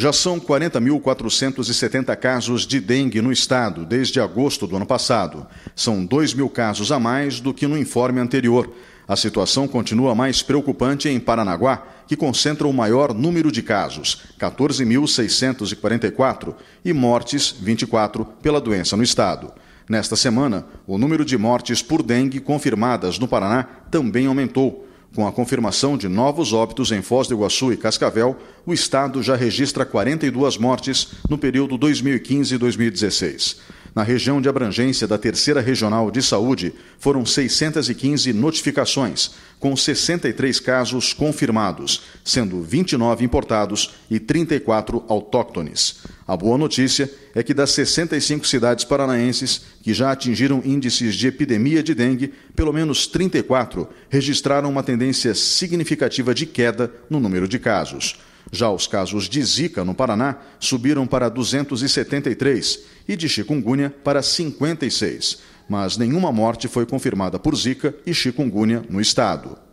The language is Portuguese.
Já são 40.470 casos de dengue no estado desde agosto do ano passado. São 2 mil casos a mais do que no informe anterior. A situação continua mais preocupante em Paranaguá, que concentra o maior número de casos, 14.644, e mortes, 24, pela doença no estado. Nesta semana, o número de mortes por dengue confirmadas no Paraná também aumentou com a confirmação de novos óbitos em Foz do Iguaçu e Cascavel, o estado já registra 42 mortes no período 2015 2016. Na região de abrangência da Terceira Regional de Saúde, foram 615 notificações, com 63 casos confirmados, sendo 29 importados e 34 autóctones. A boa notícia é que das 65 cidades paranaenses que já atingiram índices de epidemia de dengue, pelo menos 34 registraram uma tendência significativa de queda no número de casos. Já os casos de Zika no Paraná subiram para 273 e de chikungunya para 56, mas nenhuma morte foi confirmada por Zika e chikungunya no estado.